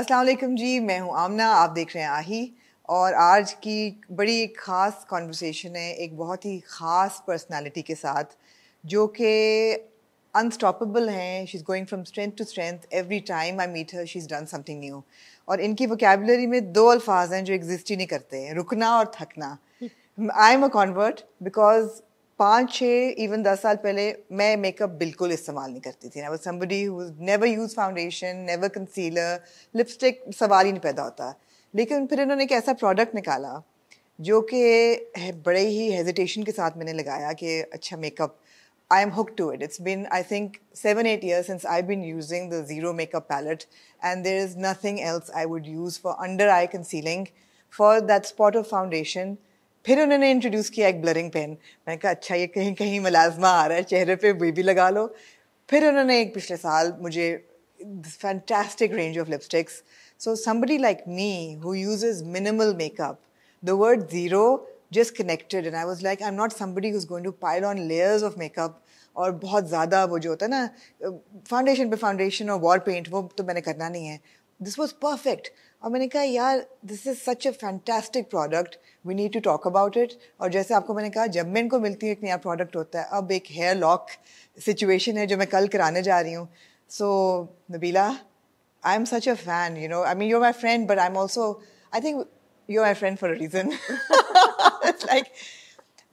अस्सलाम वालेकुम जी मैं हूँ आमना आप देख रहे हैं आही और आज की बड़ी ख़ास कॉन्वर्सेशन है एक बहुत ही ख़ास पर्सनालिटी के साथ जो कि अनस्टॉपेबल हैं she is going from strength to strength every time I meet her she is done something new और इनकी वोकेबलरी में दो अल्फाज हैं जो एग्जिस्ट ही नहीं करते हैं रुकना और थकना I am a convert because पाँच छः इवन दस साल पहले मैं मेकअप बिल्कुल इस्तेमाल नहीं करती थी never somebody never use foundation never concealer lipstick सवाल ही नहीं पैदा होता लेकिन फिर इन्होंने एक ऐसा प्रोडक्ट निकाला जो कि बड़े ही हेजिटेशन के साथ मैंने लगाया कि अच्छा makeup I am hook to it it's been I think seven eight years since I been using the zero makeup palette and there is nothing else I would use for under eye concealing for that spot of foundation फिर उन्होंने introduce किया एक blurring pen मैंने कहा अच्छा ये कहीं कहीं मुलाजमा आ रहा है चेहरे पे बेबी लगा लो फिर उन्होंने एक पिछले साल मुझे fantastic range of lipsticks so somebody like me who uses minimal makeup the word zero just connected and I was like I am not somebody is going to pile on layers of makeup और बहुत ज़्यादा वो जो होता है ना foundation पे foundation और वॉल पेंट वो तो मैंने करना नहीं है this was perfect. And I said, yeah, this is such a fantastic product. We need to talk about it. And as I said, when I get a new product, now a hair lock situation that I'm going to do tomorrow. So, Nabila, I'm such a fan, you know. I mean, you're my friend, but I'm also, I think you're my friend for a reason. it's like...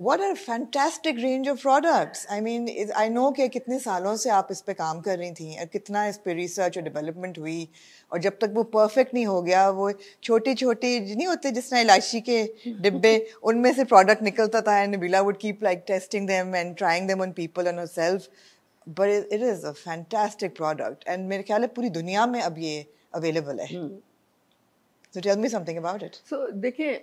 what are fantastic range of products I mean I know कि कितने सालों से आप इस पर काम कर रही थी कितना इस पर रिसर्च और डेवलपमेंट हुई और जब तक वो परफेक्ट नहीं हो गया वो छोटे छोटे नहीं होते जिस तरह इलायची के डिब्बे उनमें से प्रोडक्ट निकलता था and Nabila would keep like testing them and trying them on people on self but it is a fantastic product and मेरे ख्याल है पूरी दुनिया में अब ये अवेलेबल है so tell me something about it so देखिए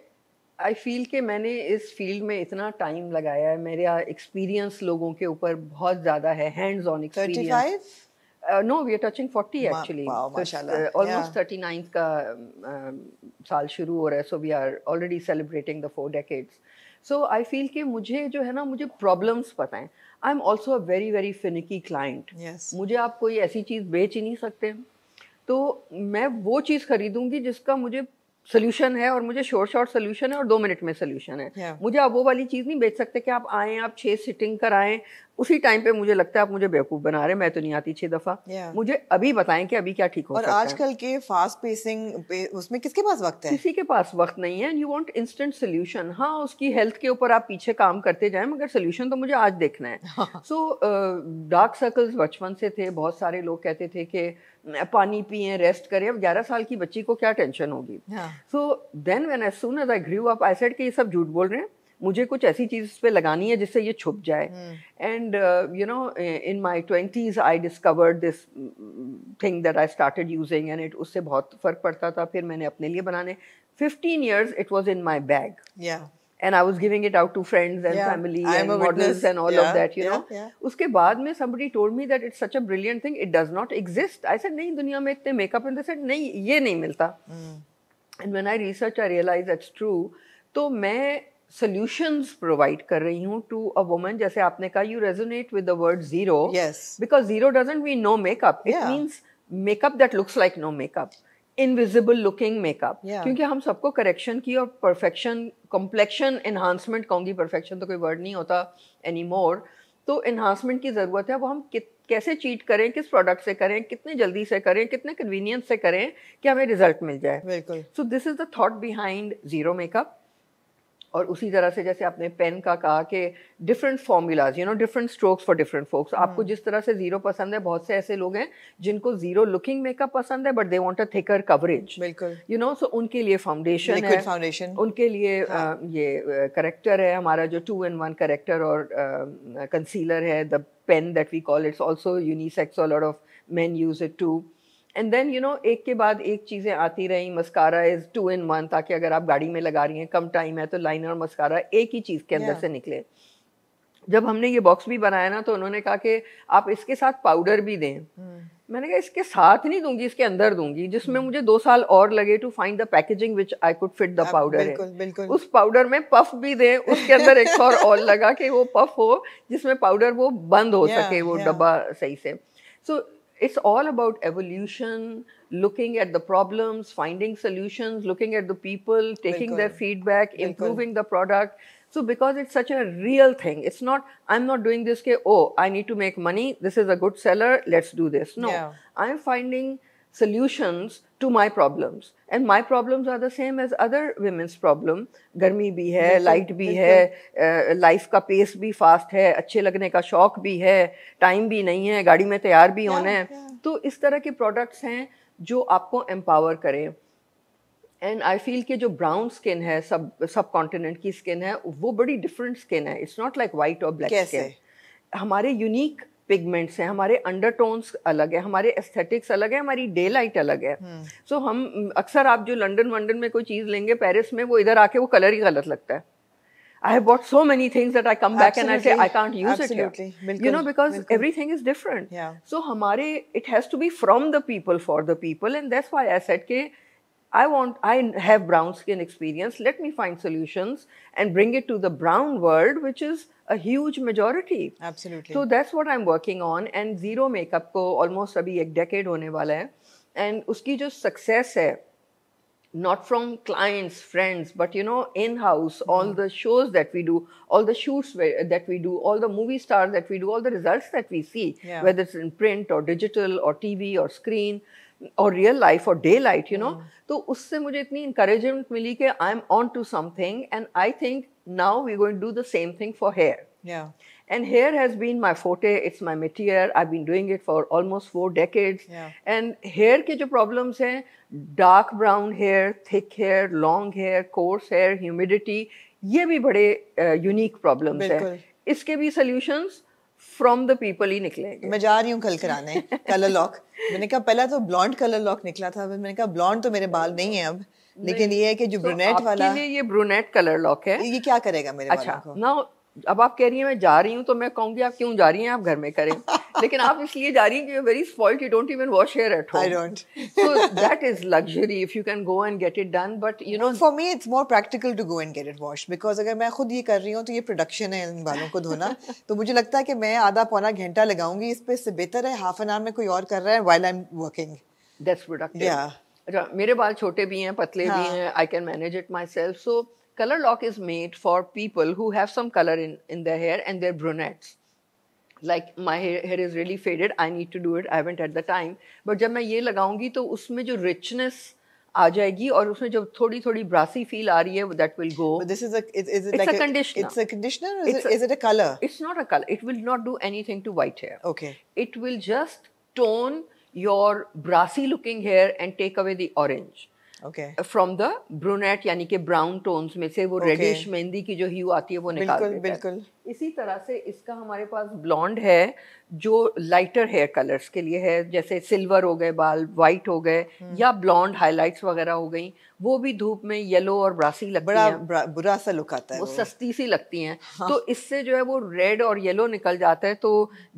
आई फील कि मैंने इस फील्ड में इतना टाइम लगाया है मेरा एक्सपीरियंस लोगों के ऊपर बहुत ज़्यादा है hands on experience no we are touching 40 actually almost 39th का uh, साल शुरू हो रहा है so we are already celebrating the four decades so I feel कि मुझे जो है ना मुझे प्रॉब्लम्स पता हैं I am also a very very finicky client मुझे आप कोई ऐसी चीज़ बेच ही नहीं सकते तो मैं वो चीज़ खरीदूंगी जिसका मुझे सोल्यूशन है और मुझे शॉर्ट शॉर्ट सोल्यूशन है और दो मिनट में सोल्यूशन है yeah. मुझे आप वो वाली चीज़ नहीं बेच सकते कि आप आएँ आप छः सिटिंग कराएं उसी टाइम पे मुझे लगता है आप मुझे बेवकूफ बना रहे मैं तो नहीं आती छह दफा yeah. मुझे अभी बताएं कि अभी क्या ठीक हो और आजकल के फास्ट पेसिंग पे, उसमें किसके पास वक्त है किसी के पास वक्त नहीं है यू वांट इंस्टेंट सोल्यूशन हाँ उसकी हेल्थ के ऊपर आप पीछे काम करते जाएं मगर सोल्यूशन तो मुझे आज देखना है सो डार्क सर्कल्स बचपन से थे बहुत सारे लोग कहते थे कि पानी पिए रेस्ट करें अब ग्यारह साल की बच्ची को क्या टेंशन होगी so then when as soon as I grew up I set कि ये सब झूठ बोल रहे हैं मुझे कुछ ऐसी चीज उस लगानी है जिससे ये छुप जाए and you know in my twenties I discovered this thing that I started using and it उससे बहुत फर्क पड़ता था फिर मैंने अपने लिए बनाने fifteen years it was in my bag and I was giving it out to friends and family and all of that you know उसके बाद में somebody told me that it's such a brilliant thing it does not exist I said नहीं दुनिया में इतने makeup in that नहीं ये नहीं मिलता and when I research I realise that's true तो मैं सोल्यूशंस प्रोवाइड कर रही हूँ टू अ वुमन जैसे आपने कहा you resonate with the word zero because zero doesn't mean no makeup it means makeup that looks like no makeup invisible looking makeup क्योंकि हम सबको करेक्शन की और परफेक्शन कॉम्प्लेक्शन इन्हांसमेंट कहूँगी परफेक्शन तो कोई वर्ड नहीं होता एनी मोर तो इन्हांसमेंट की ज़रूरत है वो हम कित कैसे चीट करें किस प्रोडक्ट से करें कितने जल्दी से करें कितने कन्वीनियंस से करें कि हमें रिजल्ट मिल जाए बिल्कुल so this is the thought behind zero makeup और उसी तरह से जैसे आपने पेन का कहा कि different formulas you know different strokes for different folks आपको जिस तरह से जीरो पसंद है बहुत से ऐसे लोग हैं जिनको जीरो लुकिंग मेकअप पसंद है but they want a thicker coverage बिल्कुल यू नो सो उनके लिए फाउंडेशन है foundation. उनके लिए हाँ. आ, ये करेक्टर है हमारा जो टू इन वन करेक्टर और कंसीलर है the pen that we call it's also unisex of man use it too and then you know एक के बाद एक चीज़ें आती रहीं mascara is two in one ताकि अगर आप गाड़ी में लगा रही हैं कम टाइम है तो लाइनर और मस्कारा एक ही चीज़ के अंदर yeah. से निकले जब हमने ये बॉक्स भी बनाया ना तो उन्होंने कहा कि आप इसके साथ पाउडर भी दें hmm. मैंने कहा इसके साथ नहीं दूंगी इसके अंदर दूंगी जिसमें hmm. मुझे दो साल और लगे to find the packaging which I could fit the powder उस पाउडर में पफ भी दें उसके अंदर एक और और लगा कि वो पफ हो जिसमें पाउडर वो बंद हो yeah, सके वो yeah. डब्बा सही से सो so, it's all about evolution, looking at the problems, finding solutions, looking at the people, taking their feedback, improving the product. So because it's such a real thing, it's not, I'm not doing this, ke, oh, I need to make money, this is a good seller, let's do this. No, yeah. I'm finding solutions to my problems and my problems are the same as other women's problem गर्मी भी है light भी है life का pace भी fast है अच्छे लगने का शौक भी है टाइम भी नहीं है गाड़ी में तैयार भी होना है तो इस तरह के प्रोडक्ट्स हैं जो आपको एम्पावर करें एंड आई फील कि जो ब्राउन स्किन है सब सब कॉन्टिनेंट की स्किन है वो बड़ी डिफरेंट स्किन है इट्स नॉट लाइक वाइट और ब्लैक स्किन हमारे यूनिक पिगमेंट्स हैं हमारे अंडरटोन्स अलग है हमारे एस्थेटिक्स अलग है हमारी डे लाइट अलग है सो so, हम अक्सर आप जो लंदन वंडन में कोई चीज़ लेंगे पेरिस में वो इधर आके वो कलर ही गलत लगता है I have bought so many things that I come back Absolutely. and I say I can't use Absolutely. it here. You know because Bilkul. everything is different. Yeah. So हमारे it has to be from the people for the people and that's why I said के I want, I have brown skin experience. Let me find solutions and bring it to the brown world, which is a huge majority. Absolutely. So that's what I'm working on. And zero makeup को almost अभी a decade होने वाला है. And उसकी जो success है, not from clients, friends, but you know, in house, mm-hmm. all the shows that we do, all the shoots that we do, all the movie stars that we do, all the results that we see, yeah. whether it's in print or digital or TV or screen, और real life और daylight you know तो उससे मुझे इतनी encouragement मिली कि I am on to something and I think now we going do the same thing for hair and hair has been my forte it's my metier I been doing it for almost four decades and hair के जो problems हैं dark brown hair thick hair long hair coarse hair humidity ये भी बड़े unique uh, problems हैं इसके भी solutions from the people ही निकलेंगे मैं जा रही हूँ कल कराने कलर लॉक मैंने कहा पहला तो ब्लॉन्ड कलर लॉक निकला था मैंने कहा ब्लॉन्ड तो मेरे बाल नहीं है अब लेकिन ये है कि जो ब्रुनेट तो वाला ये ब्रुनेट कलर लॉक है ये क्या करेगा मेरे अच्छा नाउ अब आप कह रही हैं मैं जा रही हूँ तो मैं कहूँगी आप क्यों जा रही हैं आप घर में करें लेकिन आप इसलिए जा रही हैं very spoiled you don't even wash hair at I don't so that is luxury if you can go and get it done but you know for me it's more practical to go and get it wash because अगर मैं खुद ये कर रही हूँ तो ये production है इन बालों को धोना तो मुझे लगता है कि मैं आधा पौना घंटा लगाऊंगी इस पर इससे बेहतर है हाफ एन आवर में कोई और कर रहा है while I am working that's productive अच्छा मेरे बाल छोटे भी हैं पतले हाँ. भी हैं I can manage it myself so color lock is made for people who have some color in, in their hair and they're brunettes. Like my hair, is really faded, I need to do it, I haven't had the time. But when I put this on, the richness will come and the little brassy feel aa that will go. this is a, is, it it's like a, conditioner. It's a conditioner is it a color? It's not a color. It will not do anything to white hair. Okay. It will just tone your brassy looking hair and take away the orange. From the brunette यानी कि brown tones में से वो reddish mehndi की जो ह्यू आती है वो निकाल बिल्कुल बिल्कुल इसी तरह से इसका हमारे पास ब्लॉन्ड है जो लाइटर हेयर कलर्स के लिए है जैसे सिल्वर हो गए बाल वाइट हो गए हम्म। या ब्लॉन्ड हाइलाइट्स वगैरह हो गई वो भी धूप में येलो और ब्रासी लगती बड़ा हैं बुरा सा लुक आता है वो, वो सस्ती सी लगती हैं हाँ। तो इससे जो है वो रेड और येलो निकल जाता है तो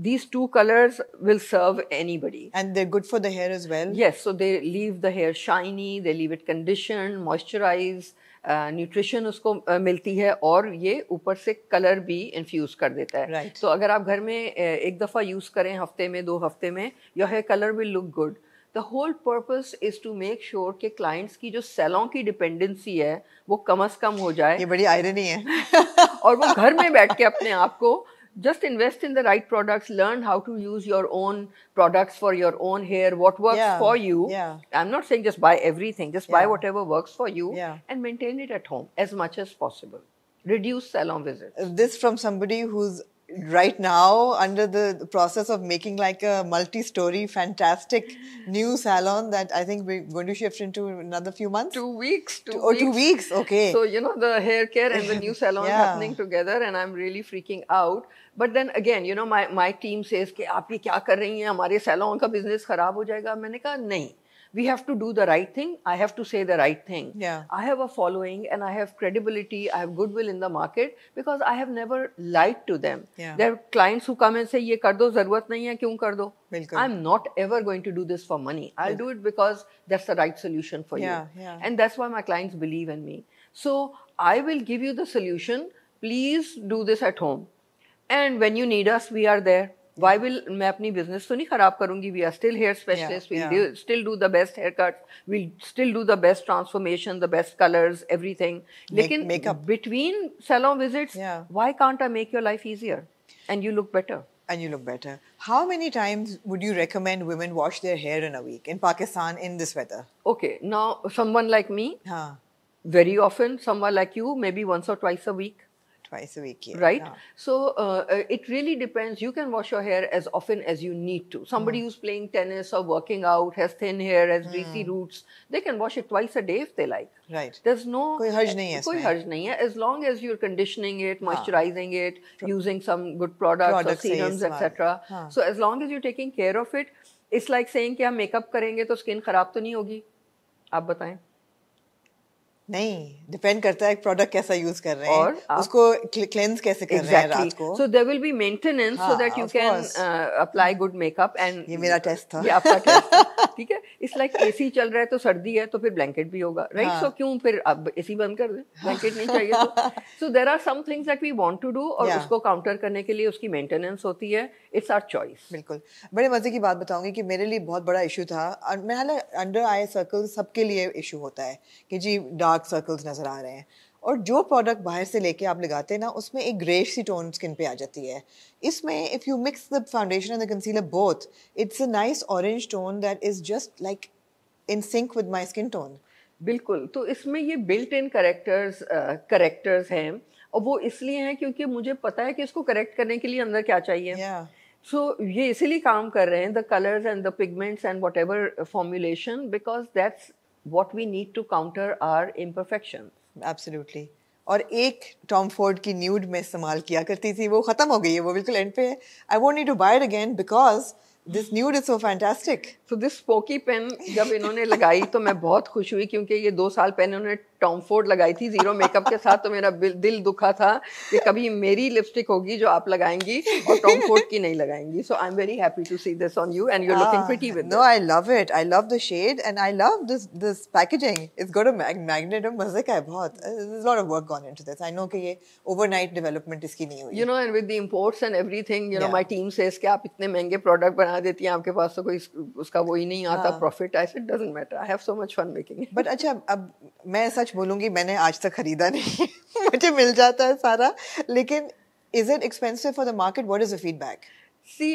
these two colours will serve anybody and good for the hair is well yes so they leave the hair shiny they leave it condition moisturise nutrition उसको मिलती है और ये ऊपर से कलर भी इन्फ्यूज़ कर देता है right. तो अगर आप घर में एक दफ़ा यूज़ करें हफ्ते में दो हफ्ते में your hair colour will look good the whole purpose is to make sure कि क्लाइंट्स की जो सेलों की डिपेंडेंसी है वो कम अज कम हो जाए ये बड़ी आयरनी है और वो घर में बैठ के अपने आप को just invest in the right products learn how to use your own products for your own hair what works yeah, for you yeah. i'm not saying just buy everything just yeah. buy whatever works for you and maintain it at home as much as possible reduce salon visits this from somebody who's right now under the process of making like a multi-story fantastic new salon that I think we're going to shift into another few months? Two weeks. Two oh, weeks. two weeks. Okay. So, you know, the hair care and the new salon yeah. happening together and I'm really freaking out but then again, you know, my my team says कि आप ये क्या कर रही हैं हमारे salon का business ख़राब हो जाएगा we have to do the right thing. I have to say the right thing. Yeah. I have a following and I have credibility. I have goodwill in the market because I have never lied to them. Yeah. There are clients who come and say, "ये कर दो जरूरत नहीं है क्यों कर I'm not ever going to do this for money. I'll do it because that's the right solution for yeah, you. Yeah. And that's why my clients believe in me. So I will give you the solution. Please do this at home and when you need us we are there why will मैं अपनी business तो नहीं खराब करूंगी we are still hair specialists we will still do the best haircuts we'll still do the best transformation the best colors everything लेकिन make, between salon visits why can't I make your life easier and you look better and you look better how many times would you recommend women wash their hair in a week in Pakistan in this weather okay now someone like me huh. very often someone like you maybe once or twice a week twice a week. Yeah. Right? Yeah. So uh, uh, it really depends. You can wash your hair as often as you need to. Somebody mm. who's playing tennis or working out, has thin hair, has hmm. greasy mm. roots, they can wash it twice a day if they like. Right. There's no... Koi harj nahi hai koi harj nahi hai. As long as you're conditioning it, moisturizing ah. it, Pro using some good products, products or serums, etc. So as long as you're taking care of it, it's like saying कि हम makeup करेंगे तो skin खराब तो नहीं होगी आप बताएं नहीं डिपेंड करता है प्रोडक्ट कैसा यूज कर रहे हैं और उसको क्लेंस कैसे कर exactly. रहे हैं रात को so there will be maintenance so that you can apply good makeup and ये मेरा टेस्ट था ये आपका टेस्ट ठीक है इट्स लाइक एसी चल रहा है तो सर्दी है तो फिर ब्लैंकेट भी होगा राइट हाँ। सो क्यों फिर अब एसी बंद कर दे ब्लैंकेट नहीं चाहिए तो so there are some things that we want to do और उसको काउंटर करने के लिए उसकी मेंटेनेंस होती है इट्स आवर चॉइस बिल्कुल बड़े मजे की बात बताऊंगी कि मेरे लिए बहुत बड़ा इशू था मैं हालांकि अंडर आई सर्कल सबके लिए इशू होता है कि जी डार्क सर्कल्स नज़र आ रहे हैं और जो प्रोडक्ट बाहर से लेके आप लगाते हैं ना उसमें एक ग्रेश सी टोन स्किन पे आ जाती है इसमें if you mix the foundation and the concealer both it's a nice orange tone that is just like in sync with my skin tone बिल्कुल तो इसमें ये बिल्ट इन करेक्टर्स करेक्टर्स हैं और वो इसलिए हैं क्योंकि मुझे पता है कि इसको करेक्ट करने के लिए अंदर क्या चाहिए सो yeah. so, ये इसीलिए काम कर रहे हैं the colours and the pigments and whatever formulation because that's what we need to counter our imperfections. Absolutely और एक टॉम फोर्ड की न्यूड में इस्तेमाल किया करती थी वो ख़त्म हो गई है वो बिल्कुल एंड पे है I would need to buy again because this nude is so fantastic so this spooky pen जब इन्होंने लगाई तो मैं बहुत खुश हुई क्योंकि ये दो साल पहले उन्होंने टॉम फोर्ड लगाई थी जीरो मेकअप के साथ तो मेरा दिल दुखा था कि कभी मेरी लिपस्टिक होगी जो आप लगाएंगी और टॉम फोर्ड की नहीं लगाएंगी so I am very happy to see this on you and you looking pretty with no I love it I love the shade and I love this this packaging it's got a magnet मज़े है बहुत is lot of work gone into this I know कि ये overnight development इसकी नहीं हुई you no and with the imports and everything you know my team says कि आप इतने महंगे प्रोडक्ट बना बना देती हैं आपके पास तो कोई उसका वो ही नहीं आता profit I said doesn't matter I have so much fun making it but अच्छा अब मैं सच बोलूंगी मैंने आज तक खरीदा नहीं मुझे मिल जाता है सारा लेकिन is it expensive for the market what is the feedback see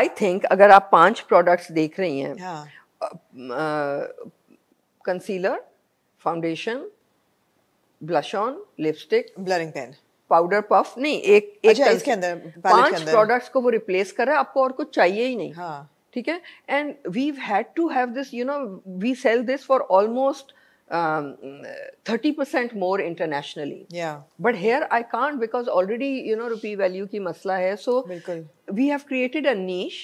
I think अगर आप पांच प्रोडक्ट्स देख रही हैं concealer foundation blush on lipstick blurring pen powder puff नहीं एक एक अच्छा, इसके अंदर पांच प्रोडक्ट्स को वो रिप्लेस कर रहा है आपको और कुछ चाहिए ही नहीं हाँ। ठीक है and we had to have this you know we sell this for almost thirty percent more internationally but here I can't because already you know rupee value की मसला है so we have created a niche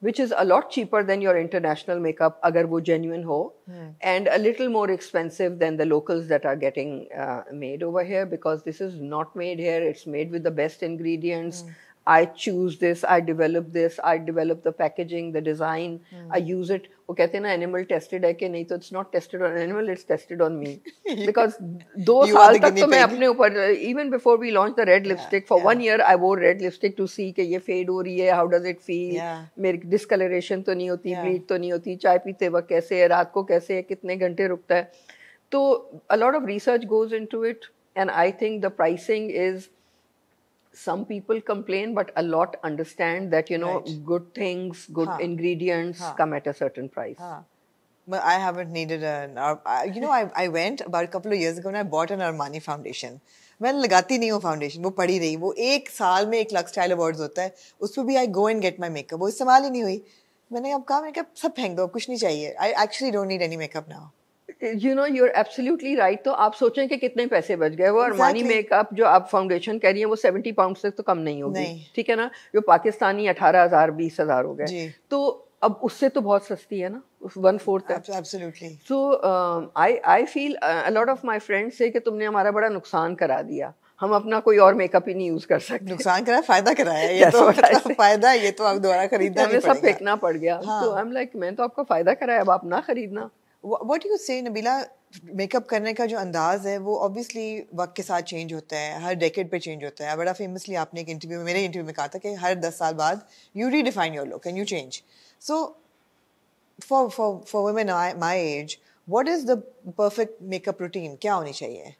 which is a lot cheaper than your international makeup agar wo genuine ho hmm. and a little more expensive than the locals that are getting uh, made over here because this is not made here it's made with the best ingredients hmm. I choose this, I develop this, I develop the packaging, the design, hmm. I use it. Okay, then animal tested so it's not tested on animal, it's tested on me. Because those are the to main apne upar, even before we launched the red lipstick, for one year I wore red lipstick to see that it's fade or how does it feel? Yeah. Discoloration to nioti, yeah. bleed to nioti, chai pite wa kaise, ratko kaise, kitne gante rukta. So a lot of research goes into it, and I think the pricing is. some people complain but a lot understand that you know right. good things good huh. ingredients huh. come at a certain price huh. But I haven't needed an. Uh, you know, I, I went about a couple of years ago and I bought an Armani foundation. मैं लगाती नहीं हूँ foundation वो पड़ी रही वो एक साल में एक लक्स स्टाइल अवार्ड होता है उस पर भी I go and get my makeup वो इस्तेमाल ही नहीं हुई मैंने अब कहा मैंने कहा सब फेंक दो कुछ नहीं चाहिए I actually don't need any makeup now you know you are absolutely right तो आप सोचें कि कितने पैसे बच गए वो अरमानी मानी मेकअप जो आप फाउंडेशन कह रही हैं वो सेवेंटी पाउंड तक तो कम नहीं होगी ठीक है ना जो पाकिस्तानी अठारह हजार बीस हजार हो गए तो अब उससे तो बहुत सस्ती है ना one fourth absolutely so I I feel a lot of my friends से कि तुमने हमारा बड़ा नुकसान करा दिया हम अपना कोई और मेकअप ही नहीं यूज कर सकते नुकसान करा फायदा कराया ये तो मतलब फायदा है ये तो आप दोबारा खरीदना हमें सब फेंकना पड़ गया हाँ। तो आई एम लाइक मैं तो आपका फायदा कराया अब आप ना खरीदना वट यू से नबीला मेकअप करने का जो अंदाज है वो ऑब्वियसली वक्त के साथ चेंज होता है हर डेकेड पे चेंज होता है बड़ा फेमसली आपने एक इंटरव्यू में मेरे इंटरव्यू में कहा था कि हर दस साल बाद you redefine your look and you change so for for for women my age what is the perfect makeup routine क्या होनी चाहिए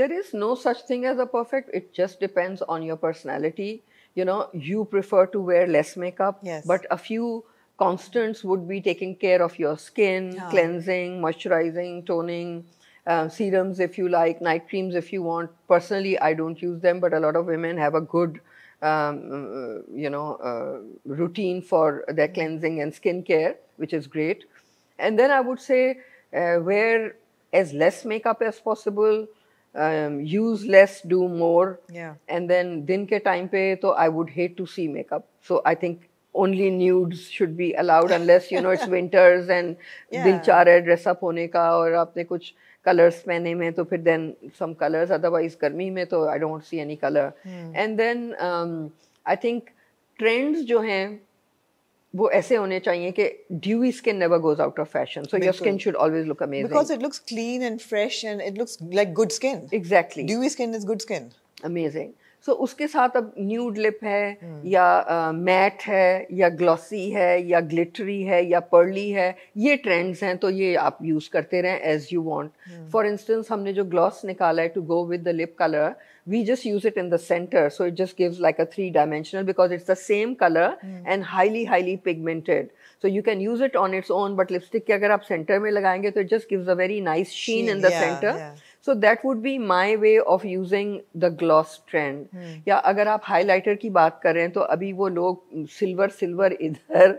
there is no such thing as a perfect it just depends on your personality you know you prefer to wear less makeup but a few constants would be taking care of your skin, yeah. cleansing, moisturizing, toning, uh, serums if you like, night creams if you want. Personally, I don't use them, but a lot of women have a good, um, uh, you know, uh, routine for their cleansing and skin care, which is great. And then I would say uh, wear as less makeup as possible. Um, use less, do more. Yeah. And then din ke time pe, so I would hate to see makeup. So I think only nudes should be allowed unless you know it's winters and yeah. dil cha raha dress up hone ka aur aapne kuch colors pehne mein to fir then some colors otherwise garmi mein to i don't see any color hmm. and then um, i think trends jo hain वो ऐसे होने चाहिए कि dewy skin never goes out of fashion so your skin should always look amazing because it looks clean and fresh and it looks like good skin exactly dewy skin is good skin amazing so उसके साथ अब nude हम्म। Lip है या mat है या glossy है या glittery है या पर्ली है ये ट्रेंड्स हैं तो ये आप यूज करते रहें as you want for instance हमने जो ग्लॉस निकाला है to go with the lip colour we just use it in the centre so it just gives like a three dimensional because it's the same colour and highly highly pigmented so you can use it on its own but lipstick के अगर आप centre में लगाएंगे तो it just gives a very nice sheen in the centre so that would be my way of using the gloss trend या अगर आप highlighter की बात करें तो अभी वो लोग सिल्वर सिल्वर इधर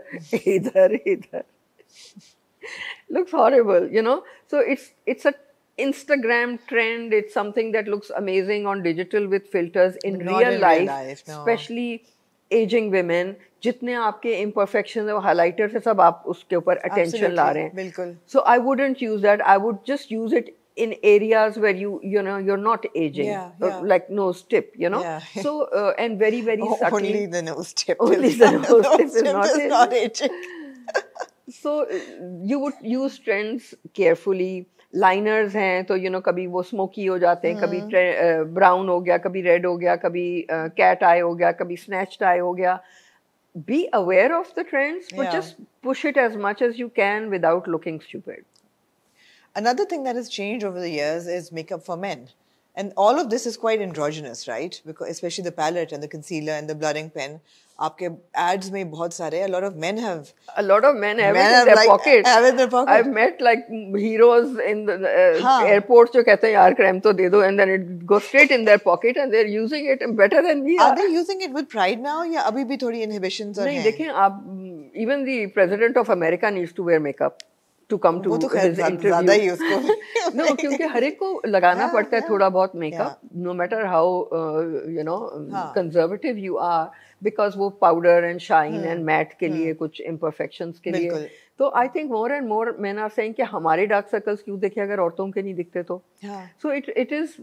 इधर इधर looks horrible you know so it's it's a instagram trend it's something that looks amazing on digital with filters in Not real in life, real life no. especially ageing women जितने आपके imperfection है वो highlighter से सब आप उसके ऊपर attention ला रहे हैं बिल्कुल so I wouldn't use that I would just use it in areas where you you know you're not aging yeah, uh, like nose tip you know yeah. so uh, and very very oh, subtly, only the nose tip only the nose, tip, not, aging so uh, you would use trends carefully liners hain so you know kabhi wo smoky ho jate hain mm. brown ho gaya kabhi red ho gaya kabhi cat eye ho gaya kabhi snatched eye ho gaya be aware of the trends but just push it as much as you can without looking stupid Another thing that has changed over the years is makeup for men. And all of this is quite androgynous, right? Because especially the palette and the concealer and the blurring pen. आपके ads में बहुत सारे a lot of men have a lot of men have men it in their like, pocket have in their pocket I've met like heroes in the uh, airports जो कहते हैं यार to तो दे दो and then it goes straight in their pocket and they're using it better than we are. Are they using it with pride now Yeah, अभी भी थोड़ी inhibitions are नहीं देखें आप even the president of America needs to wear makeup. टू कम टू ज्यादा ही उसको नो क्योंकि हर एक को लगाना हाँ, पड़ता है हाँ, थोड़ा बहुत makeup no matter how you know conservative you are because वो powder and shine and matte के लिए हम्म। कुछ इम्परफेक्शंस के लिए तो I think more and more men are saying कि हमारे डार्क सर्कल्स क्यों देखे अगर औरतों के नहीं दिखते तो so it it is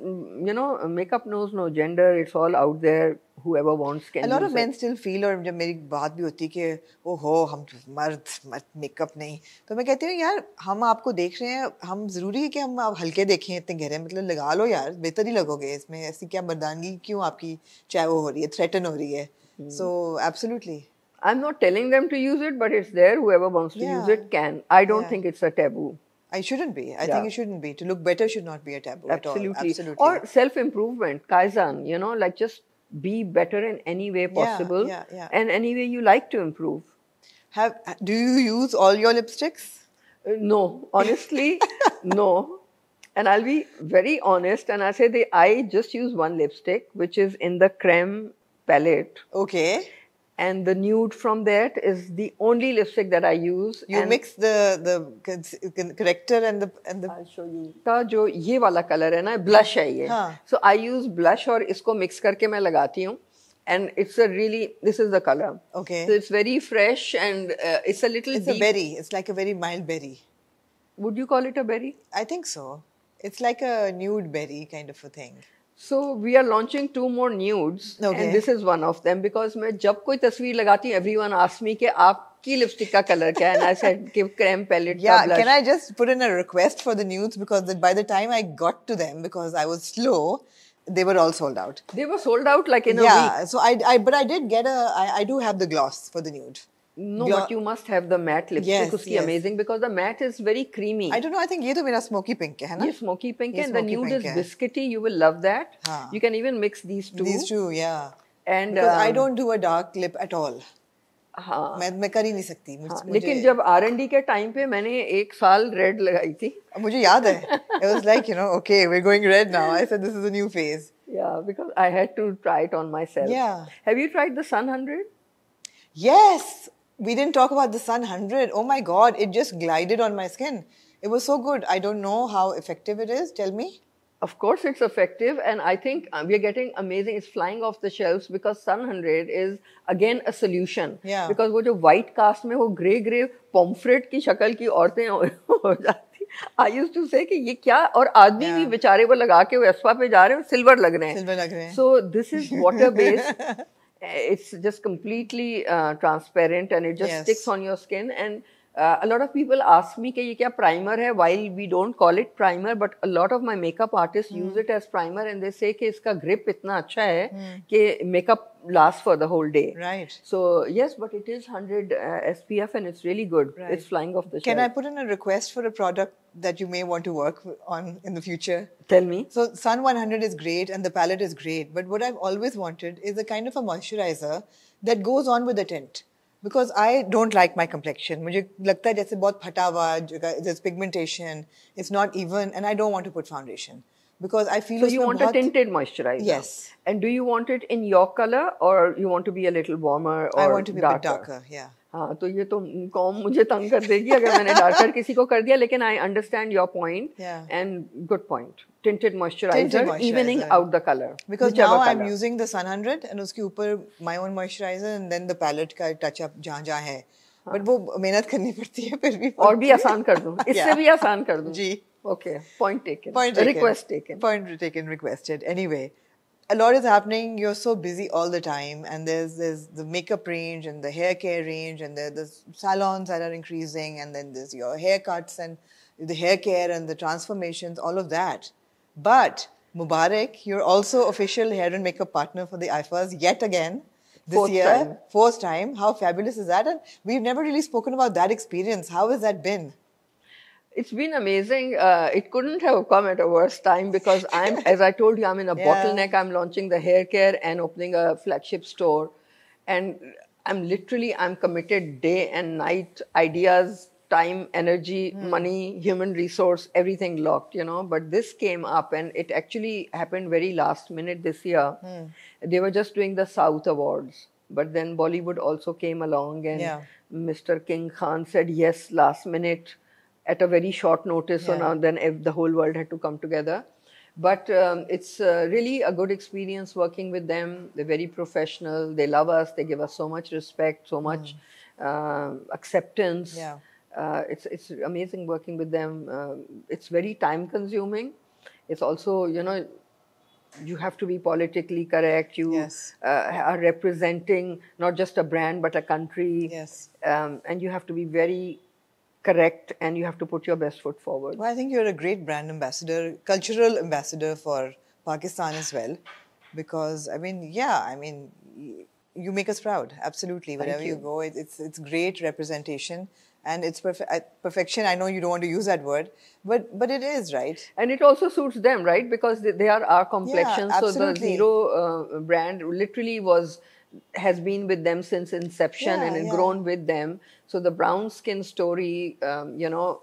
you know makeup knows no gender it's all out there whoever wants can a lot of men still feel or jab meri baat bhi hoti है oh ho hum mard मर्द makeup nahi to main मैं कहती हूँ यार हम आपको देख रहे हैं हम ज़रूरी है hum हम आप हल्के itne इतने गहरे laga मतलब लगा लो यार बेहतर ही लगोगे इसमें ऐसी क्या मर्दानगी क्यों आपकी चाहे वो हो रही है थ्रेटन हो रही है Mm. So, absolutely. I'm not telling them to use it, but it's there. Whoever wants to yeah. use it can. I don't yeah. think it's a taboo. I shouldn't be. I yeah. think it shouldn't be. To look better should not be a taboo Absolutely. at all. Absolutely. Or self improvement, kaizen, you know, like just be better in any way possible yeah, yeah, and any way you like to improve. Have Do you use all your lipsticks? Uh, no, honestly, no. And I'll be very honest and I'll say that I just use one lipstick, which is in the creme palette. Okay. And the nude from that is the only lipstick that I use. You mix the the corrector and the and the. I'll show you. का jo ये wala color hai na? blush hai ये. हाँ. So I use blush or इसको mix करके मैं लगाती हूँ. and it's a really this is the color okay so it's very fresh and uh, it's a little it's deep. a berry it's like a very mild berry would you call it a berry i think so it's like a nude berry kind of a thing so we are launching two more nudes okay. and this is one of them because मैं जब कोई तस्वीर लगाती हूँ everyone asks me कि आपकी lipstick का colour क्या है and I said give creme palette yeah can I just put in a request for the nudes because by the time I got to them because I was slow they were all sold out they were sold out like in yeah, a week yeah so I, I but I did get a I, I do have the gloss for the nude No, Your, but you must have the matte lipstick. Yes, उसकी yes. amazing because the matte is very creamy. I don't know. I think ये तो मेरा smoky pink Hai, na? Ye smoky pink है and the nude is biscuity. You will love that. Haan. You can even mix these two. These two, yeah. And because um, I don't do a dark lip at all. हाँ मैं मैं कर ही नहीं सकती मुझे, हाँ, मुझे लेकिन जब आर एन डी के टाइम पे मैंने एक साल रेड लगाई थी मुझे याद है it was like you know okay we going red now I said this is a new phase या because I had to try it on myself have you tried the sun 100 Yes, we didn't talk about the Sun 100. Oh my God, it just glided on my skin. It was so good. I don't know how effective it is. Tell me. Of course, it's effective, and I think uh, we're getting amazing. It's flying off the shelves because Sun 100 is again a solution. Yeah. Because what जो white cast may or grey grey pomfret ki shakal ki औरतें हो जाती आई use to से कि ये क्या और आदमी yeah. भी बेचारे वो लगा के वो एस्पा पे जा रहे हैं silver it's just completely uh, transparent and it just yes. sticks on your skin and uh, a lot of people ask me कि ये क्या primer है while we don't call it primer but a lot of my makeup artists hmm. use it as primer and they say कि इसका grip इतना अच्छा है hmm. makeup lasts for the whole day. Right. So yes, but it is 100 uh, SPF and it's really good. Right. It's flying off the shelf. Can I put in a request for a product that you may want to work on in the future? Tell me. So Sun 100 is great and the palette is great, but what I've always wanted is a kind of a moisturizer that goes on with the tint. Because I don't like my complexion मुझे लगता है जैसे बहुत फटा हुआ जैसे pigmentation it's not even and I don't want to put foundation because I feel so you want a tinted moisturizer. Yes. And do you want it in your color or you want to be a little warmer or I want to be darker? a bit darker. Yeah. हाँ तो ये तो com मुझे तंग कर देगी अगर मैंने डार्कर किसी को कर दिया लेकिन I understand your point and good point tinted moisturiser evening out the colour because now I am using the sun hundred and उसके ऊपर my own moisturiser and then the palette का टच अप जहाँ जहाँ है but वो मेहनत करनी पड़ती है फिर भी और भी आसान कर दूँ इससे भी आसान कर दूँ जी okay point taken request taken point taken requested anyway a lot is happening. You're so busy all the time, and there's there's the makeup range and the hair care range, and there, the salons that are increasing, and then there's your haircuts and the hair care and the transformations, all of that. But Mubarak, you're also official hair and makeup partner for the IFAs yet again this fourth year, time. fourth time. How fabulous is that? And we've never really spoken about that experience. How has that been? it's been amazing. Uh, it couldn't have come at a worse time because I'm, as I told you, I'm in a yeah. bottleneck. I'm launching the hair care and opening a flagship store, and I'm literally I'm committed day and night. Ideas, time, energy, mm. money, human resource, everything locked, you know. But this came up, and it actually happened very last minute this year. Mm. They were just doing the South Awards, but then Bollywood also came along, and yeah. Mr. King Khan said yes last minute at a very short notice. Yeah. So now then, if the whole world had to come together. But um, it's uh, really a good experience working with them. They're very professional. They love us. They give us so much respect, so much mm. uh, acceptance. Yeah. Uh, it's it's amazing working with them. Uh, it's very time consuming. It's also you know you have to be politically correct. You yes. uh, are representing not just a brand but a country. Yes. Um, and you have to be very correct and you have to put your best foot forward. Well, I think you're a great brand ambassador, cultural ambassador for Pakistan as well. Because, I mean, yeah, I mean, you make us proud, absolutely. Wherever you. you. go, it, it's, it's great representation and it's perfection. I know you don't want to use that word, but but it is right. And it also suits them, right? Because they, they are our complexion. Yeah, so the zero uh, brand literally was has been with them since inception yeah, and yeah. grown with them. So the brown skin story, um, you know,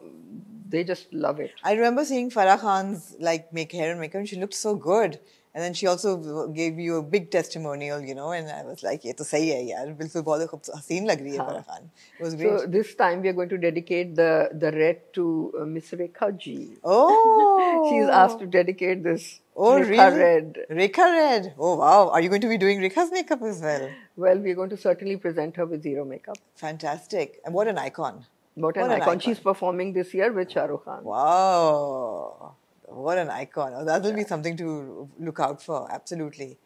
they just love it. I remember seeing Farah Khan's like make hair and makeup, and she looked so good. And then she also gave you a big testimonial, you know, and I was like, ये तो सही है यार, It was great. So this time we are going to dedicate the the red to uh, Miss Rekha ji. Oh. She's asked to dedicate this Oh, Rekha really? Red. Rekha Red. Oh, wow. Are you going to be doing Rekha's makeup as well? Well, we're going to certainly present her with zero makeup. Fantastic. And what an icon. What, what an, icon. icon. She's performing this year with Shah Rukh Khan. Wow. What an icon. Oh, that will yeah. be something to look out for. Absolutely.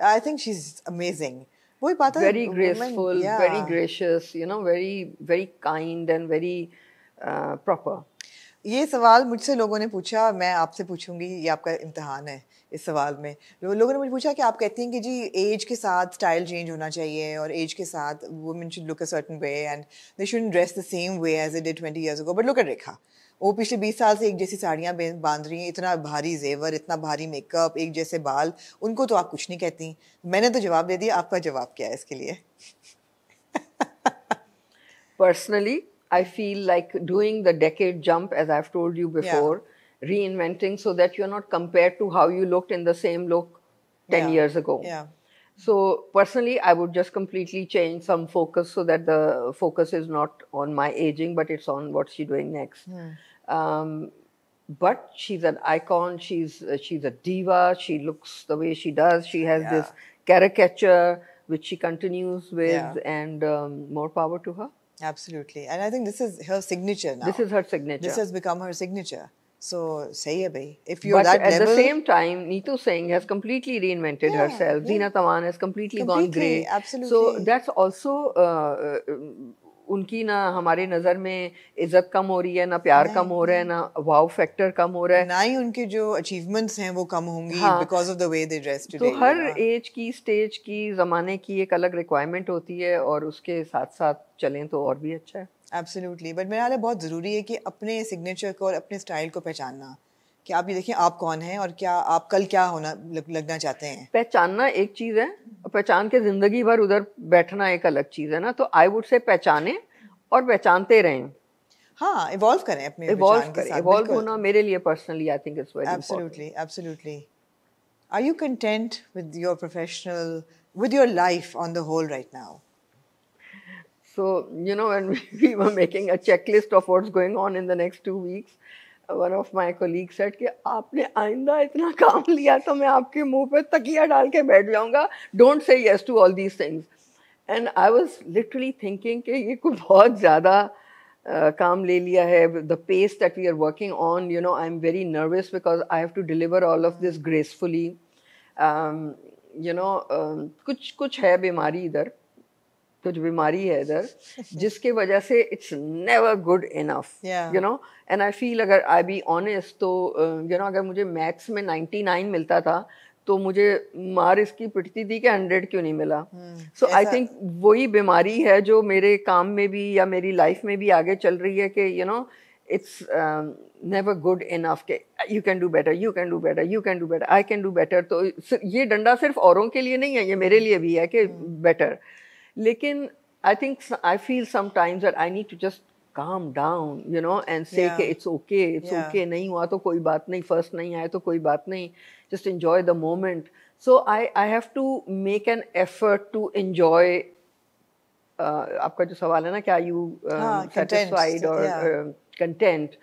I think she's amazing. very graceful, yeah. very gracious, you know, very, very kind and very uh, proper. ये सवाल मुझसे लोगों ने पूछा मैं आपसे पूछूंगी ये आपका इम्तहान है इस सवाल में लोगों ने मुझे पूछा कि आप कहती हैं कि जी एज के साथ स्टाइल चेंज होना चाहिए और एज के साथ women should look a certain way and they should dress the same way as a day twenty years go but look at Rekha वो पिछले बीस साल से एक जैसी साड़ियाँ बांध रही हैं इतना भारी जेवर इतना भारी मेकअप एक जैसे बाल उनको तो आप कुछ नहीं कहती मैंने तो जवाब दे दिया आपका जवाब क्या है इसके लिए personally I feel like doing the decade jump, as I've told you before, yeah. reinventing so that you're not compared to how you looked in the same look 10 yeah. years ago. Yeah. So, personally, I would just completely change some focus so that the focus is not on my aging, but it's on what she's doing next. Mm. Um, but she's an icon. She's uh, she's a diva. She looks the way she does. She has yeah. this caricature which she continues with, yeah. and um, more power to her. Absolutely. And I think this is her signature now. This is her signature. This has become her signature. So, say if you're but that at level, the same time, Neetu Singh has completely reinvented yeah, herself. Yeah. Zina Taman has completely, completely, gone grey. Absolutely. So, that's also uh, uh उनकी ना हमारे नज़र में इज्जत कम हो रही है ना प्यार कम हो रहा है ना वाव फैक्टर कम हो रहा है ना ही उनके जो अचीवमेंट्स हैं वो कम होंगी because of the way they dress today तो हर एज की स्टेज की ज़माने की एक अलग रिक्वायरमेंट होती है और उसके साथ साथ चलें तो और भी अच्छा है एब्सोल्युटली बट मेरा बहुत ज़रूरी है कि अपने सिग्नेचर को और अपने स्टाइल को पहचानना कि आप ये देखें आप कौन हैं और क्या आप कल क्या होना लग, लगना चाहते हैं पहचानना एक चीज़ है पहचान के ज़िंदगी भर उधर बैठना एक अलग चीज़ है ना तो आई वुड से पहचाने और पहचानते रहें हाँ इवॉल्व करें अपने इवॉल्व करें इवॉल्व होना मेरे लिए personally I think it's very absolutely absolutely are you content with your professional with your life on the whole right now So, you know, when we were making a checklist of what's going on in the next two weeks, one of my colleague said कि आपने आइंदा इतना काम लिया तो मैं आपके मुंह पे तकिया डाल के बैठ जाऊंगा don't say yes to all these things and I was literally thinking कि ये कुछ बहुत ज़्यादा काम ले लिया है the pace that we are working on you know I am very nervous because I have to deliver all of this gracefully you know कुछ कुछ है बीमारी इधर कुछ बीमारी है इधर जिसके वजह से it's never good enough you no and I feel अगर आई बी ऑनेस्ट तो you uh, know you know, अगर मुझे मैथ्स में 99 मिलता था तो मुझे मार इसकी पिटती थी कि हंड्रेड क्यों नहीं मिला सो आई थिंक वही बीमारी है जो मेरे काम में भी या मेरी लाइफ में भी आगे चल रही है कि you know it's never good enough के you can do better you can do better you can do better I can do better तो ये डंडा सिर्फ औरों के लिए नहीं है ये मेरे लिए भी है कि बेटर hmm. लेकिन I think I feel sometimes that I need to just calm down you no and say कि इट्स ओके इट्स ओके नहीं हुआ तो कोई बात नहीं फर्स्ट नहीं आया तो कोई बात नहीं just enjoy the moment so I I have to make an effort to enjoy आपका जो सवाल है ना क्या यू सेटिस्फाइड और content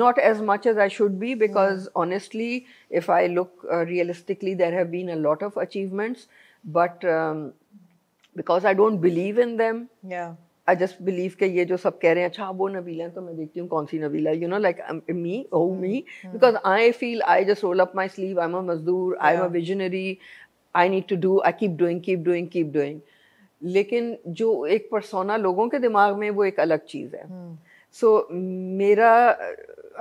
not as much as I should be because mm. honestly, if I look uh, realistically, there have been a lot of achievements, but um, because I don't believe in them I just believe के ये जो सब कह रहे हैं अच्छा वो नबीला है तो मैं देखती हूँ कौन सी Nabila you know like me oh me because I feel I just roll up my sleeve I am a मजदूर I am a visionary I need to do I keep doing keep doing keep doing लेकिन जो एक persona लोगों के दिमाग में वो एक अलग चीज़ है सो hmm. so, मेरा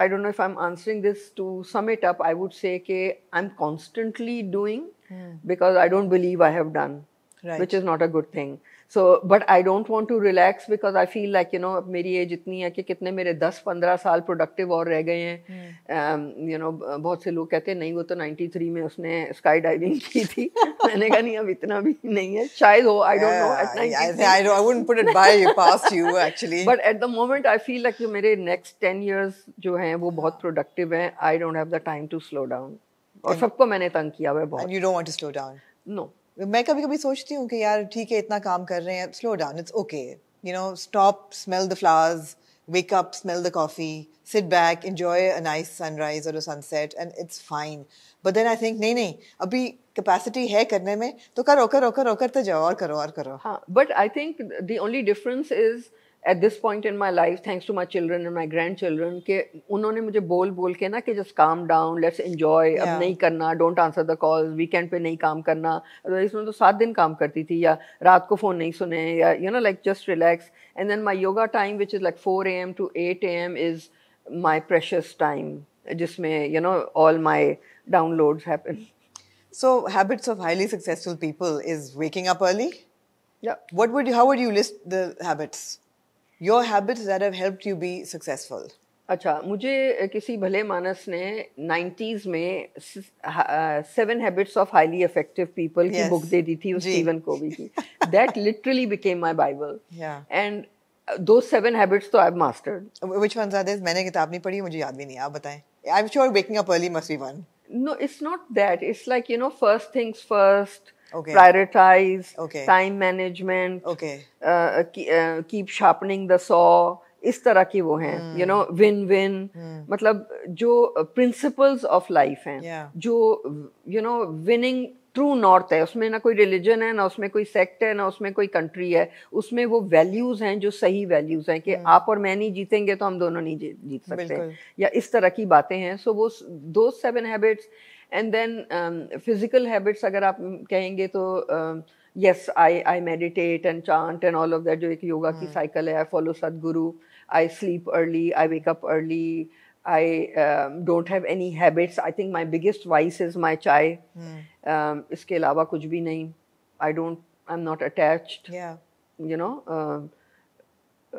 I don't know if I am answering this to sum it up I would say कि I am constantly doing because I don't believe I have done right. which is not a good thing so but I don't want to relax because I feel like you know मेरी age इतनी है कि कितने मेरे दस पंद्रह साल productive और रह गए हैं यू hmm. नो um, बहुत से लोग कहते हैं नहीं वो तो 93 में उसने स्काई डाइविंग की थी मैंने कहा नहीं अब इतना भी नहीं है शायद हो I don't know I wouldn't put it by past you actually but at the moment I feel like मेरे नेक्स्ट टेन ईयर्स जो हैं वो बहुत प्रोडक्टिव हैं I don't have the time to slow down और सबको मैंने तंग किया हुआ है बहुत you don't want to slow down no मैं कभी कभी सोचती हूँ कि यार ठीक है इतना काम कर रहे हैं slow down it's okay you know stop smell the flowers wake up smell the coffee sit back enjoy a nice sunrise और sunset and it's fine but then I think नहीं नहीं अभी कैपेसिटी है करने में तो करो करो करो करते जाओ और करो और करो हाँ but I think the only difference is at this point in my life thanks to my children and my grandchildren के उन्होंने मुझे बोल बोल के ना कि just calm down let's enjoy अब नहीं करना don't answer the call weekend पे नहीं काम करना अदरवाइज मैं तो सात दिन काम करती थी या रात को फ़ोन नहीं सुने या you know like just relax and then my yoga time which is like four A M to eight A M is my precious time जिसमें you know all my downloads happen So habits of highly successful people is waking up early. Yeah. What would you, how would you list the habits? your habits that have helped you be successful? अच्छा मुझे किसी भले मानस ने 90s में seven habits of highly effective people की book दे दी थी उस स्टीवन कोवी की that literally became my bible and though seven habits तो I have mastered which ones are this मैंने किताब नहीं पढ़ी मुझे याद भी नहीं आप बताएं I am sure waking up early must be one no it's not that it's like you know first things first prioritize time management uh, uh, uh, keep sharpening the saw इस तरह की वो हैं यू नो विन विन मतलब जो principles of life हैं yeah. जो you know winning true north है उसमें ना कोई रिलीजन है ना उसमें कोई सेक्ट है ना उसमें कोई कंट्री है उसमें वो वैल्यूज हैं जो सही वैल्यूज हैं कि hmm. आप और मैं नहीं जीतेंगे तो हम दोनों नहीं जीत सकते या इस तरह की बातें हैं सो so वो दो seven habits and then physical habits अगर आप कहेंगे तो yes I I meditate and chant and all of that जो एक योगा की साइकिल hmm. है I follow Sadhguru I sleep early I wake up early I don't have any habits I think my biggest vice is my chai इसके अलावा कुछ भी नहीं. I don't I am not attached you know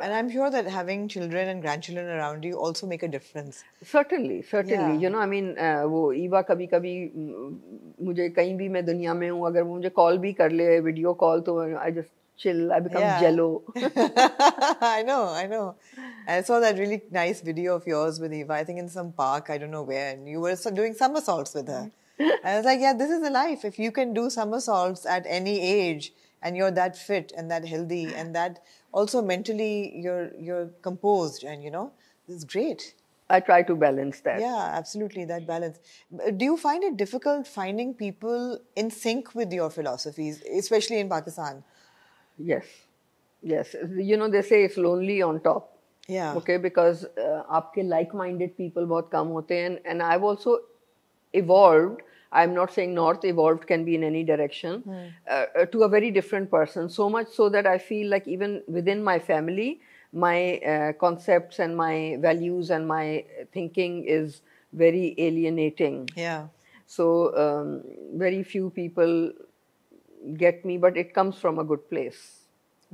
and i'm sure that having children and grandchildren around you also make a difference certainly certainly yeah. you know i mean uh, वो ईवा कभी कभी mm, मुझे कहीं भी मैं दुनिया में हूँ अगर वो मुझे कॉल भी कर ले वीडियो कॉल तो I just chill i become yeah. jello i know i know i saw that really nice video of yours with eva i think in some park i don't know where and you were doing somersaults with her i was like yeah this is a life if you can do somersaults at any age and you're that fit and that healthy and that also mentally you're you're composed and you know this is great i try to balance that yeah absolutely that balance do you find it difficult finding people in sync with your philosophies especially in pakistan yes yes you know they say it's lonely on top yeah okay because uh, aapke like minded people bahut kam hote hain and i've also evolved I'm not saying north evolved can be in any direction mm. uh, to a very different person. So much so that I feel like even within my family, my uh, concepts and my values and my thinking is very alienating. Yeah. So um, very few people get me, but it comes from a good place.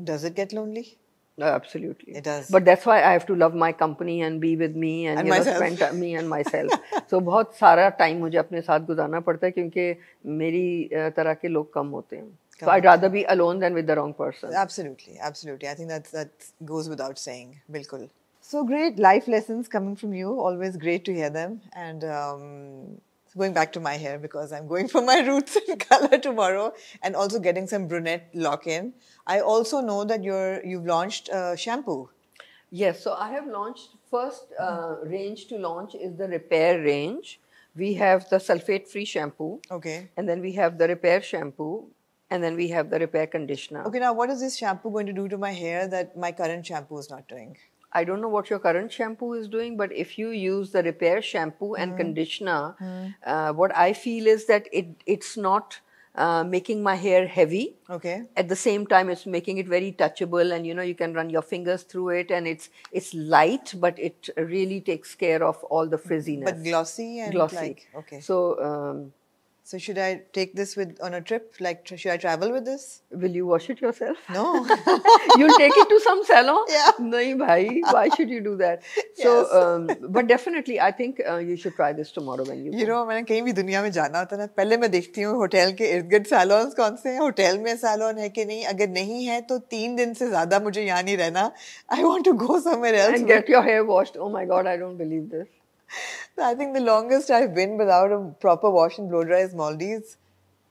Does it get lonely? absolutely. It does. But that's why I have to love my company and be with me and, and you know, spend me and myself. so बहुत सारा time मुझे अपने साथ गुजारना पड़ता है क्योंकि मेरी तरह के लोग कम होते हैं. So I'd rather be alone than with the wrong person. Absolutely, absolutely. I think that that goes without saying. Bilkul. So great life lessons coming from you. Always great to hear them. And um, going back to my hair because I'm going for my roots and color tomorrow, and also getting some brunette lock in. I also know that you're you've launched uh, shampoo. Yes, so I have launched first uh, range to launch is the repair range. We have the sulfate free shampoo. Okay. And then we have the repair shampoo and then we have the repair conditioner. Okay, now what is this shampoo going to do to my hair that my current shampoo is not doing? I don't know what your current shampoo is doing, but if you use the repair shampoo and mm. conditioner, mm. Uh, what I feel is that it it's not uh, making my hair heavy. Okay. At the same time, it's making it very touchable, and you know you can run your fingers through it, and it's it's light, but it really takes care of all the frizziness. But glossy and glossy. Like, okay. So. Um, So should I take this with on a trip? Like, should I travel with this? Will you wash it yourself? No. You'll take it to some salon? Yeah. No, bhai, why should you do that? So, Yes. um, but definitely, I think uh, you should try this tomorrow when you. You come. know, मैंने कहीं भी दुनिया में जाना होता ना पहले मैं देखती हूँ होटल के इर्द गिर्द सैलॉन्स कौन से हैं होटल में सैलॉन है कि नहीं अगर नहीं है तो तीन दिन से ज्यादा मुझे यहाँ नहीं रहना I want to go somewhere else and get your hair washed oh my God I don't believe this I think the longest I've been without a proper wash and blow dry is Maldives.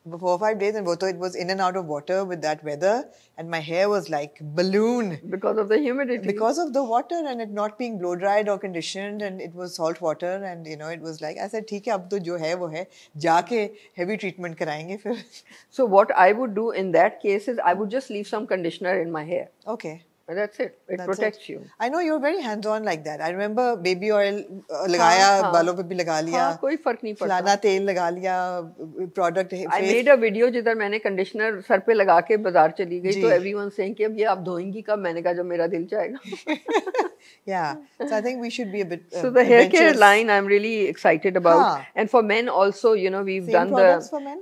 Four or five days, and both it was in and out of water with that weather, and my hair was like balloon because of the humidity, because of the water, and it not being blow dried or conditioned, and it was salt water, and you know it was like I said, ठीक है अब तो जो है वो है जाके heavy treatment कराएंगे फिर. So what I would do in that case is I would just leave some conditioner in my hair. Okay. That's it. It That's protects it. you. I know you're very hands-on like that. I remember baby oil uh, lagaya, हाँ, pe bhi laga liya. Haan, koi fark nahi padta. Lana पड़ता laga liya, product. I face. made a video jidhar maine conditioner sar pe laga ke bazaar chali gayi. गई everyone saying ki ab ye aap dhoengi kab? Maine kaha jab mera dil chahega. yeah so i think we should be a bit uh, so the hair care line i'm really excited about Haan. and for men also you know we've Same done the for men?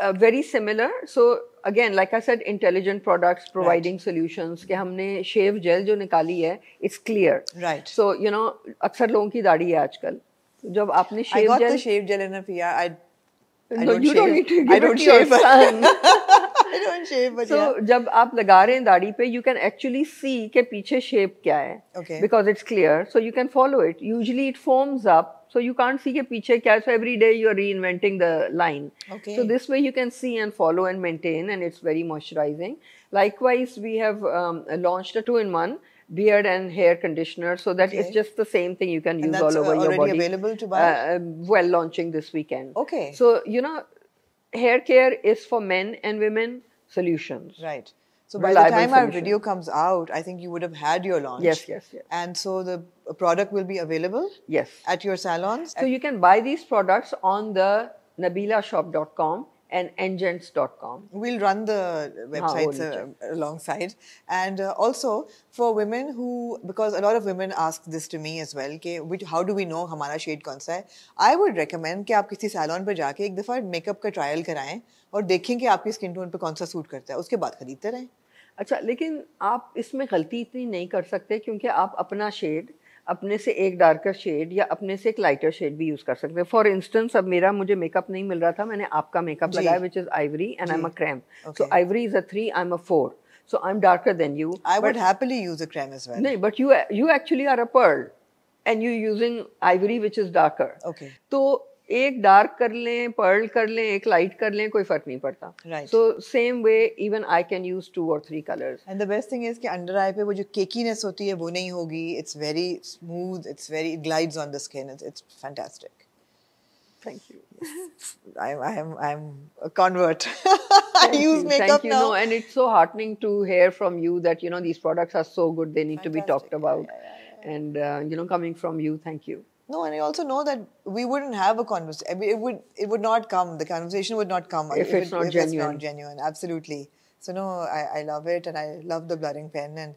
Uh, very similar so again like I said intelligent products providing solutions कि हमने shave gel जो निकाली है it's clear right so you know अक्सर लोगों की दाढ़ी है आजकल जब आपने शेव जेल शेव जेल इन पिया आई जब आप लगा रहे हैं दाढ़ी पे यू कैन एक्चुअली सी के पीछे शेप क्या है because it's clear so you can follow it usually it forms up So you can't see your picture So every day you're reinventing the line. Okay. So this way you can see and follow and maintain and it's very moisturizing. Likewise, we have um, launched a two-in-one beard and hair conditioner so that okay. it's just the same thing you can and use all over uh, your body. already available to buy? Uh, um, well, launching this weekend. Okay. So, you know, hair care is for men and women solutions. Right. So by the time our video comes out, I think you would have had your launch. Yes, yes, yes. And so the product will be available. Yes. At your salons. So you can buy these products on the nabilashop.com and engents.com. We'll run the ah, websites uh, alongside. And uh, also for women who, because a lot of women ask this to me as well, ke, which, how do we know our shade कौन I would recommend कि आप किसी salon पर जाके एक दफ़ा makeup का trial कराएं और देखें कि आपकी skin tone पे कौन सा suit करता है उसके बाद अच्छा लेकिन आप इसमें गलती इतनी नहीं कर सकते क्योंकि आप अपना शेड अपने से एक डार्कर शेड या अपने से एक लाइटर शेड भी यूज़ कर सकते हैं फॉर इंस्टेंस अब मेरा मुझे मेकअप नहीं मिल रहा था मैंने आपका मेकअप लगाया which is ivory and I am a creme so ivory is a three I am a four I am darker than you I would happily use a creme as well नहीं but you you actually are a pearl and you using ivory which is darker okay तो एक dark कर लें Perl कर लें एक light कर लें कोई फर्क नहीं पड़ता so same way even I can use two और three colours and the best thing is कि अंडर आई पे वो जो केकीनेस होती है वो नहीं होगी it's very smooth it's very glides on the skin it's fantastic thank you I am I am I am a convert I use makeup thank you no and it's so heartening to hear from you that you know these products are so good they need to be talked about and you know coming from you thank you No, and I also know that we wouldn't have a conversation. Mean, it would it would not come. The conversation would not come if, if it's it, not if genuine. It's not genuine, absolutely. So no, I, I love it, and I love the blurring pen, and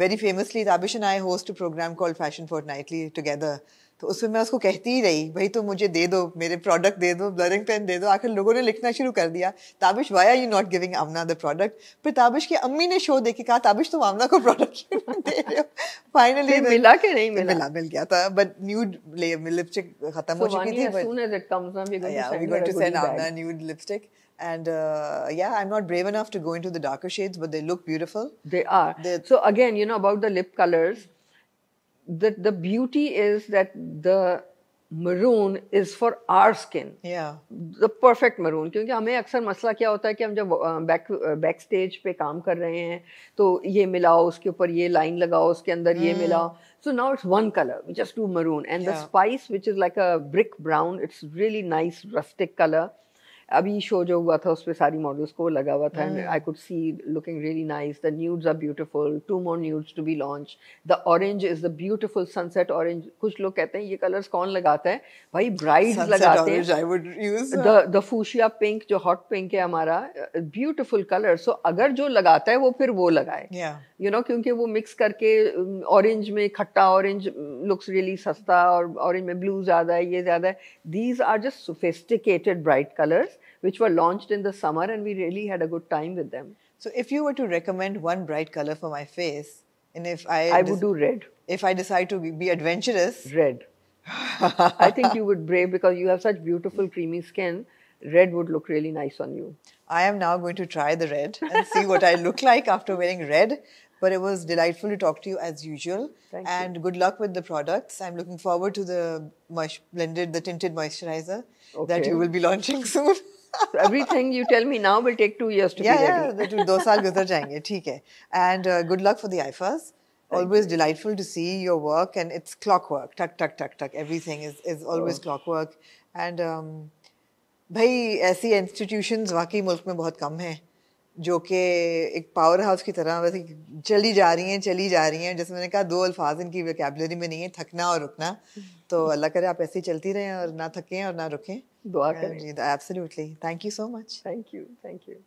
very famously Tabish and I host programme called fashion fortnightly together तो उसमें मैं उसको कहती ही रही भाई तुम मुझे दे दो मेरे प्रोडक्ट दे दो ब्लरिंग पेन दे दो आखिर लोगों ने लिखना शुरू कर दिया Tabish why are you not giving Amna the product फिर ताबिश की अम्मी ने शो देखे कहा ताबिश तुम अमना को प्रोडक्ट क्यों दे रहे हो फाइनली मिला के नहीं मिला मिला मिल गया था बट न्यूड लिपस्टिक खत्म हो चुकी थी but we going to send Amna nude lipstick and uh, yeah i'm not brave enough to go into the darker shades but they look beautiful they are They're so again you know about the lip colors the the beauty is that the maroon is for our skin yeah the perfect maroon क्योंकि हमें अक्सर मसला क्या होता है कि हम जब बैक बैक स्टेज पे काम कर रहे हैं तो ये मिलाओ उसके ऊपर ये लाइन लगाओ उसके अंदर mm. ये मिलाओ so now it's one color we just do maroon and yeah. the spice which is like a brick brown it's really nice rustic color अभी शो जो हुआ था उसमें सारी मॉडल्स को लगा हुआ था I could see looking really nice the nudes are beautiful two more nudes to be launch the orange is the beautiful sunset orange कुछ लोग कहते हैं ये कलर्स कौन लगाता है भाई ब्राइड्स लगाते हैं द फूशिया पिंक जो हॉट पिंक है हमारा ब्यूटिफुल कलर सो अगर जो लगाता है वो फिर वो लगाए you yeah. No you know, क्योंकि वो मिक्स करके ऑरेंज में खट्टा ऑरेंज लुक्स रियली सस्ता और ऑरेंज में ब्लू ज़्यादा है ये ज़्यादा है these are just sophisticated bright colours which were launched in the summer and we really had a good time with them. So if you were to recommend one bright color for my face, and if I I would do red. If I decide to be adventurous, red. I think you would brave because you have such beautiful creamy skin. Red would look really nice on you. I am now going to try the red and see what I look like after wearing red but it was delightful to talk to you as usual. Thank and you. good luck with the products. I'm looking forward to the blended, the tinted moisturizer okay. that you will be launching soon. so everything you tell me now will take two years to yeah, be ready. Yeah, yeah, two years guzar jayenge. Theek Okay, And uh, good luck for the IFAs. Thank always you. delightful to see your work and it's clockwork. Tuck, tuck, tuck, tuck. Everything is, is always oh. clockwork. And um, भाई ऐसी institutions वाकई मुल्क में बहुत कम हैं जो कि एक पावर हाउस की तरह वैसे चली जा रही हैं चली जा रही हैं जैसे मैंने कहा दो अल्फाज इनकी वैकेबलरी में नहीं है थकना और रुकना तो अल्लाह करे आप ऐसे ही चलती रहें और ना थकें और ना रुकें दुआ करें जी absolutely thank you so much thank you thank you